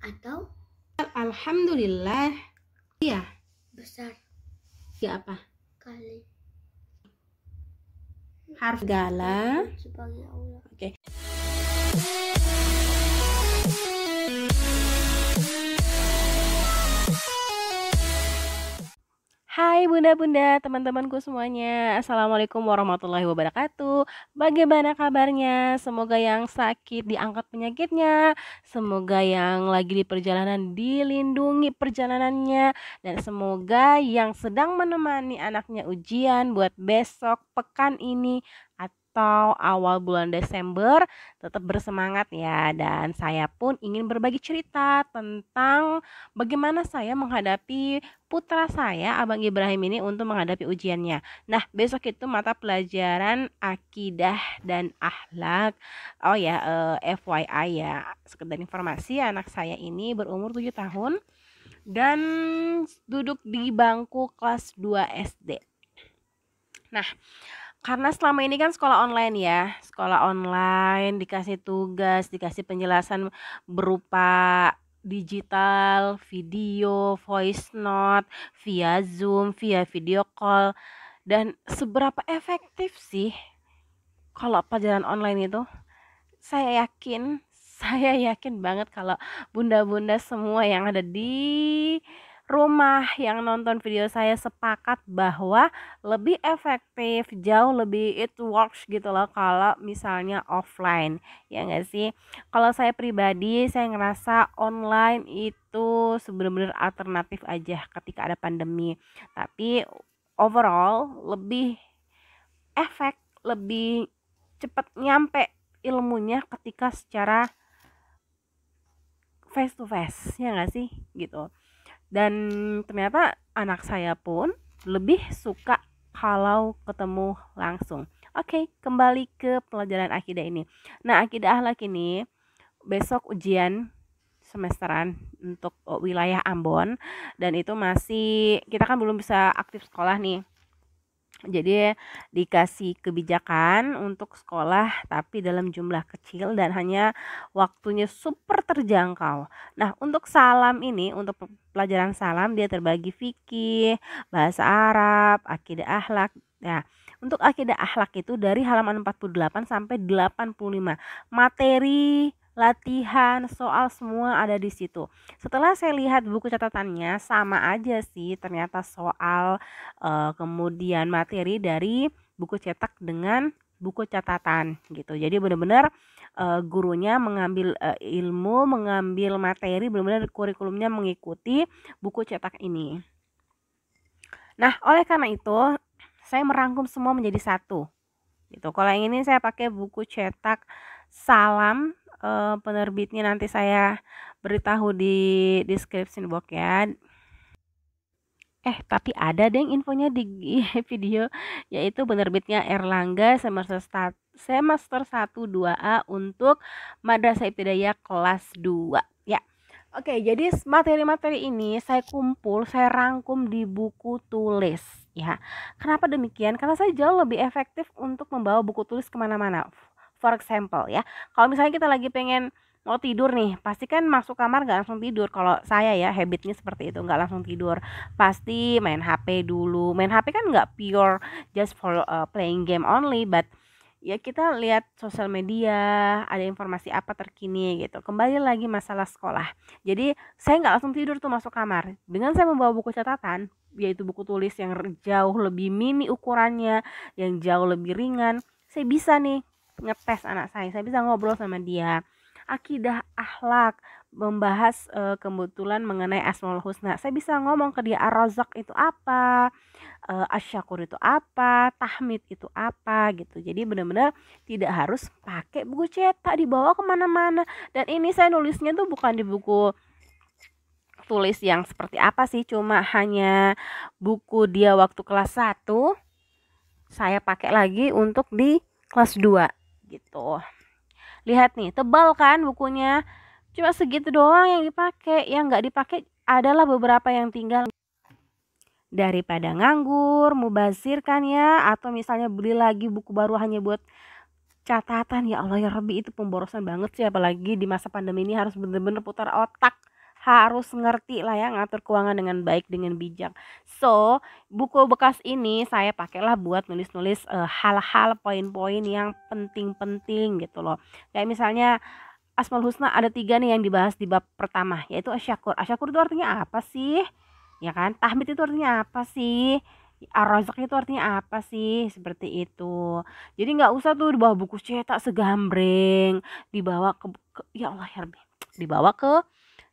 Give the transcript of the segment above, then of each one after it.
atau Alhamdulillah iya besar ya apa kali harf gala oke okay. Hai bunda-bunda, teman-temanku semuanya Assalamualaikum warahmatullahi wabarakatuh Bagaimana kabarnya? Semoga yang sakit diangkat penyakitnya Semoga yang lagi di perjalanan dilindungi perjalanannya Dan semoga yang sedang menemani anaknya ujian buat besok pekan ini atau awal bulan Desember tetap bersemangat ya dan saya pun ingin berbagi cerita tentang bagaimana saya menghadapi putra saya Abang Ibrahim ini untuk menghadapi ujiannya. Nah, besok itu mata pelajaran akidah dan akhlak. Oh ya, eh, FYI ya, sekedar informasi anak saya ini berumur 7 tahun dan duduk di bangku kelas 2 SD. Nah, karena selama ini kan sekolah online ya, sekolah online dikasih tugas, dikasih penjelasan berupa digital, video, voice note, via Zoom, via video call dan seberapa efektif sih kalau pelajaran online itu? Saya yakin, saya yakin banget kalau bunda-bunda semua yang ada di rumah yang nonton video saya sepakat bahwa lebih efektif, jauh lebih it works gitu loh kalau misalnya offline. Ya enggak sih? Kalau saya pribadi saya ngerasa online itu sebenarnya alternatif aja ketika ada pandemi. Tapi overall lebih efek, lebih cepat nyampe ilmunya ketika secara face to face ya nggak sih gitu dan ternyata anak saya pun lebih suka kalau ketemu langsung. Oke, kembali ke pelajaran akidah ini. Nah, akidah ahlak ini besok ujian semesteran untuk oh, wilayah Ambon dan itu masih kita kan belum bisa aktif sekolah nih jadi dikasih kebijakan untuk sekolah tapi dalam jumlah kecil dan hanya waktunya super terjangkau. Nah, untuk salam ini untuk pelajaran salam dia terbagi fikih, bahasa Arab, akidah akhlak. Ya untuk akidah akhlak itu dari halaman 48 sampai 85. Materi latihan, soal semua ada di situ. Setelah saya lihat buku catatannya sama aja sih ternyata soal uh, kemudian materi dari buku cetak dengan buku catatan gitu. Jadi benar-benar uh, gurunya mengambil uh, ilmu, mengambil materi, benar-benar kurikulumnya mengikuti buku cetak ini. Nah, oleh karena itu saya merangkum semua menjadi satu. Gitu. Kalau yang ini saya pakai buku cetak Salam uh, penerbitnya nanti saya beritahu di description box ya. Eh, tapi ada deh infonya di video yaitu penerbitnya Erlangga semester start, semester 1 2A untuk Madrasah Ibtidaiyah kelas 2 ya. Oke, jadi materi-materi ini saya kumpul, saya rangkum di buku tulis ya. Kenapa demikian? Karena saya jauh lebih efektif untuk membawa buku tulis kemana-mana for example ya kalau misalnya kita lagi pengen mau tidur nih pasti kan masuk kamar gak langsung tidur kalau saya ya habitnya seperti itu gak langsung tidur pasti main HP dulu main HP kan gak pure just for uh, playing game only but ya kita lihat sosial media ada informasi apa terkini gitu kembali lagi masalah sekolah jadi saya nggak langsung tidur tuh masuk kamar dengan saya membawa buku catatan yaitu buku tulis yang jauh lebih mini ukurannya yang jauh lebih ringan saya bisa nih ngetes anak saya saya bisa ngobrol sama dia akidah akhlak membahas e, kebetulan mengenai asmaul husna saya bisa ngomong ke dia arrozok itu apa e, eh, asyakur itu apa tahmid itu apa gitu jadi benar-benar tidak harus pakai buku cetak dibawa kemana-mana dan ini saya nulisnya tuh bukan di buku tulis yang seperti apa sih cuma hanya buku dia waktu kelas 1 saya pakai lagi untuk di kelas 2 gitu. Lihat nih, tebal kan bukunya. Cuma segitu doang yang dipakai. Yang nggak dipakai adalah beberapa yang tinggal. Daripada nganggur, mubazir kan ya. Atau misalnya beli lagi buku baru hanya buat catatan. Ya Allah ya Rabbi itu pemborosan banget sih. Apalagi di masa pandemi ini harus bener-bener putar otak harus ngerti lah ya ngatur keuangan dengan baik dengan bijak. So, buku bekas ini saya pakailah buat nulis-nulis e, hal-hal poin-poin yang penting-penting gitu loh. Kayak misalnya Asmal Husna ada tiga nih yang dibahas di bab pertama yaitu asyakur. Asyakur itu artinya apa sih? Ya kan? Tahmid itu artinya apa sih? Arrozak itu artinya apa sih seperti itu jadi nggak usah tuh dibawa buku cetak segambreng dibawa ke, ke ya Allah ya dibawa ke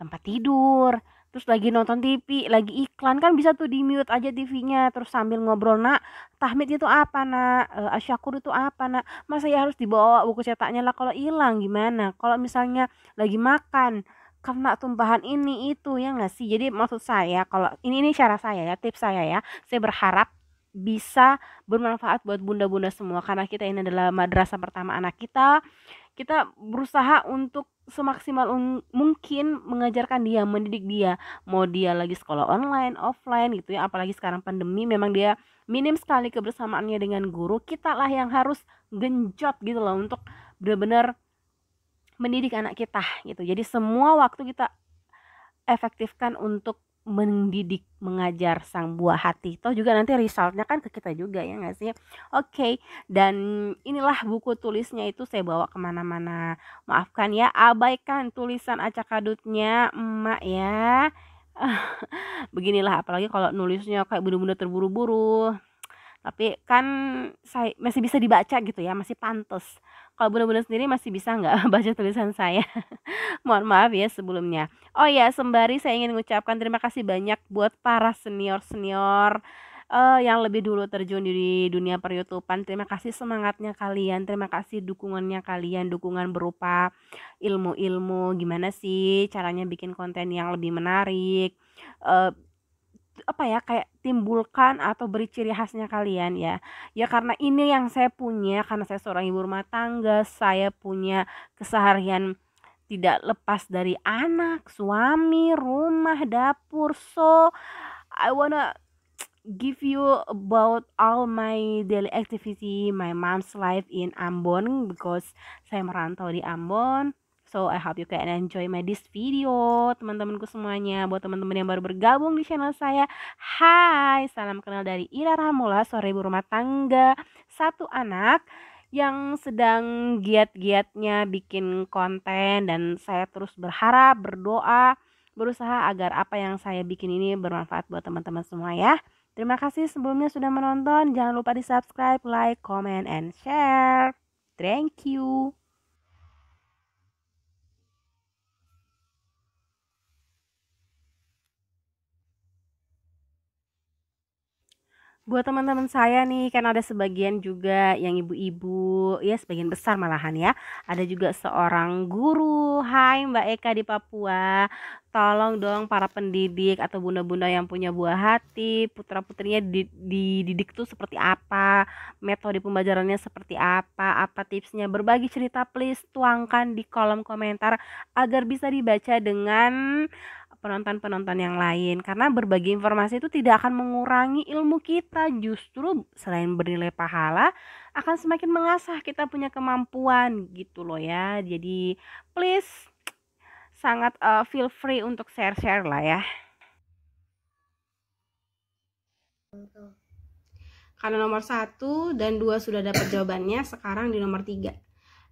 tempat tidur terus lagi nonton TV, lagi iklan kan bisa tuh di mute aja TV-nya terus sambil ngobrol nak tahmid itu apa nak e, asyakur itu apa nak masa ya harus dibawa buku cetaknya lah kalau hilang gimana kalau misalnya lagi makan karena tumpahan ini itu ya nggak sih jadi maksud saya kalau ini ini cara saya ya tips saya ya saya berharap bisa bermanfaat buat bunda-bunda semua karena kita ini adalah madrasah pertama anak kita. Kita berusaha untuk semaksimal mungkin mengajarkan dia, mendidik dia, mau dia lagi sekolah online, offline gitu ya, apalagi sekarang pandemi memang dia minim sekali kebersamaannya dengan guru. Kita lah yang harus genjot gitu loh untuk benar-benar mendidik anak kita gitu. Jadi semua waktu kita efektifkan untuk mendidik mengajar sang buah hati toh juga nanti resultnya kan ke kita juga ya nggak sih oke okay. dan inilah buku tulisnya itu saya bawa kemana-mana maafkan ya abaikan tulisan acak adutnya emak ya beginilah apalagi kalau nulisnya kayak bener-bener terburu-buru tapi kan saya masih bisa dibaca gitu ya masih pantas kalau bunda-bunda sendiri masih bisa nggak baca tulisan saya mohon maaf ya sebelumnya oh ya sembari saya ingin mengucapkan terima kasih banyak buat para senior senior uh, yang lebih dulu terjun di dunia peryoutuban. Terima kasih semangatnya kalian, terima kasih dukungannya kalian, dukungan berupa ilmu-ilmu gimana sih caranya bikin konten yang lebih menarik. Uh, apa ya kayak timbulkan atau beri ciri khasnya kalian ya ya karena ini yang saya punya karena saya seorang ibu rumah tangga saya punya keseharian tidak lepas dari anak suami rumah dapur so I wanna give you about all my daily activity my mom's life in Ambon because saya merantau di Ambon So I hope you can enjoy my this video teman-temanku semuanya. Buat teman-teman yang baru bergabung di channel saya, hai, salam kenal dari Ira Ramula Sore ibu rumah tangga, satu anak yang sedang giat-giatnya bikin konten dan saya terus berharap, berdoa, berusaha agar apa yang saya bikin ini bermanfaat buat teman-teman semua ya. Terima kasih sebelumnya sudah menonton. Jangan lupa di subscribe, like, comment, and share. Thank you. buat teman-teman saya nih kan ada sebagian juga yang ibu-ibu ya sebagian besar malahan ya ada juga seorang guru Hai Mbak Eka di Papua tolong dong para pendidik atau bunda-bunda yang punya buah hati putra-putrinya dididik tuh seperti apa metode pembelajarannya seperti apa apa tipsnya berbagi cerita please tuangkan di kolom komentar agar bisa dibaca dengan penonton-penonton yang lain karena berbagi informasi itu tidak akan mengurangi ilmu kita justru selain bernilai pahala akan semakin mengasah kita punya kemampuan gitu loh ya jadi please sangat uh, feel free untuk share-share lah ya karena nomor satu dan dua sudah dapat jawabannya sekarang di nomor tiga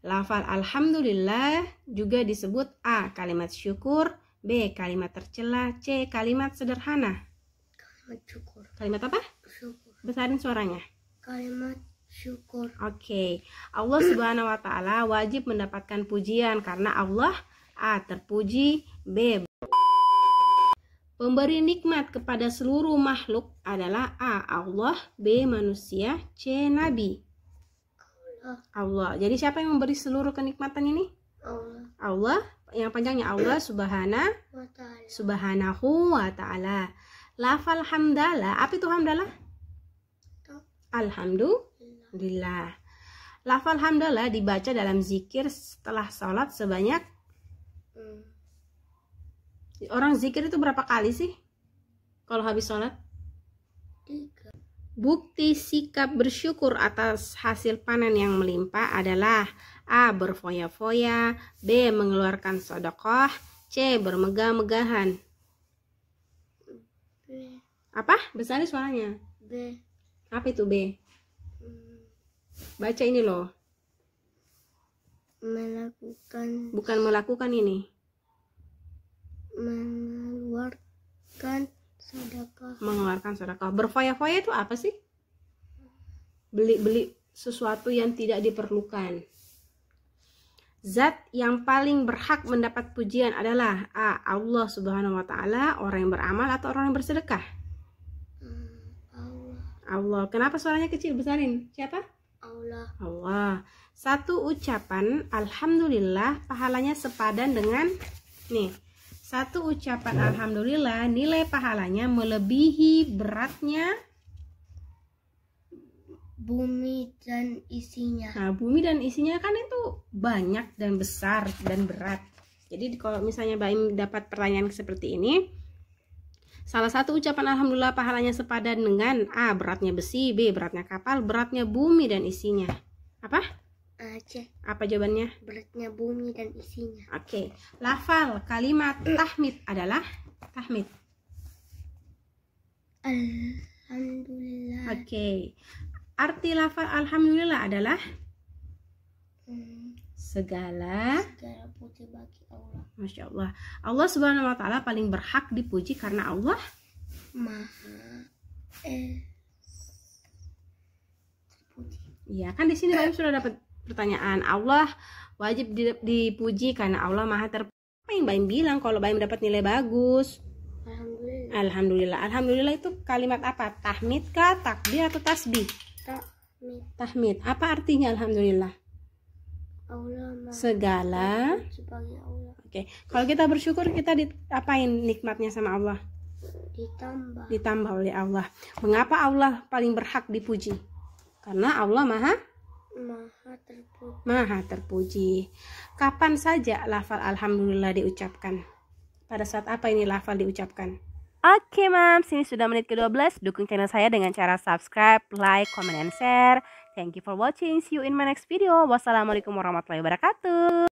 lafal alhamdulillah juga disebut a kalimat syukur B. Kalimat tercela. C. Kalimat sederhana. Kalimat syukur. Kalimat apa? Syukur. Besarin suaranya. Kalimat syukur. Oke. Okay. Allah Subhanahu wa taala wajib mendapatkan pujian karena Allah A. terpuji, B. Pemberi nikmat kepada seluruh makhluk adalah A. Allah, B. manusia, C. nabi. Allah. Jadi siapa yang memberi seluruh kenikmatan ini? Allah. Allah yang panjangnya Allah subhana wa subhanahu wa ta'ala lafal hamdalah apa itu hamdalah alhamdulillah lafal hamdalah dibaca dalam zikir setelah sholat sebanyak hmm. orang zikir itu berapa kali sih kalau habis sholat Bukti sikap bersyukur atas hasil panen yang melimpah adalah A. Berfoya-foya B. Mengeluarkan sodokoh C. Bermegah-megahan Apa? Besar suaranya B. Apa itu B? Baca ini loh Melakukan Bukan melakukan ini Mengeluarkan sedekah mengeluarkan sedekah berfoya-foya itu apa sih beli-beli sesuatu yang tidak diperlukan Zat yang paling berhak mendapat pujian adalah A. Allah Subhanahu wa taala, orang yang beramal atau orang yang bersedekah? Hmm, Allah. Allah. Kenapa suaranya kecil besarin? Siapa? Allah. Allah. Satu ucapan alhamdulillah pahalanya sepadan dengan nih satu ucapan ya. alhamdulillah nilai pahalanya melebihi beratnya bumi dan isinya. Nah, bumi dan isinya kan itu banyak dan besar dan berat. Jadi kalau misalnya Baim dapat pertanyaan seperti ini, salah satu ucapan alhamdulillah pahalanya sepadan dengan A beratnya besi, B beratnya kapal, beratnya bumi dan isinya. Apa? Aceh. Apa jawabannya? Beratnya bumi dan isinya. Oke. Okay. Lafal kalimat tahmid adalah tahmid. Alhamdulillah. Oke. Okay. Arti lafal alhamdulillah adalah hmm. segala segala puji bagi Allah. Masya Allah. Allah Subhanahu wa taala paling berhak dipuji karena Allah Maha eh, Ya, Iya, kan di sini kalian sudah dapat pertanyaan Allah wajib dipuji karena Allah maha terpuji apa yang Baim bilang kalau Baim dapat nilai bagus Alhamdulillah. Alhamdulillah. Alhamdulillah itu kalimat apa? Tahmid kah, takbir atau tasbih? Tahmid. Tahmid. Apa artinya alhamdulillah? Allah segala Oke. Kalau kita bersyukur kita diapain nikmatnya sama Allah? Ditambah. Ditambah oleh Allah. Mengapa Allah paling berhak dipuji? Karena Allah Maha Maha terpuji. Maha terpuji. Kapan saja lafal alhamdulillah diucapkan? Pada saat apa ini lafal diucapkan? Oke mam, sini sudah menit ke-12. Dukung channel saya dengan cara subscribe, like, comment, and share. Thank you for watching. See you in my next video. Wassalamualaikum warahmatullahi wabarakatuh.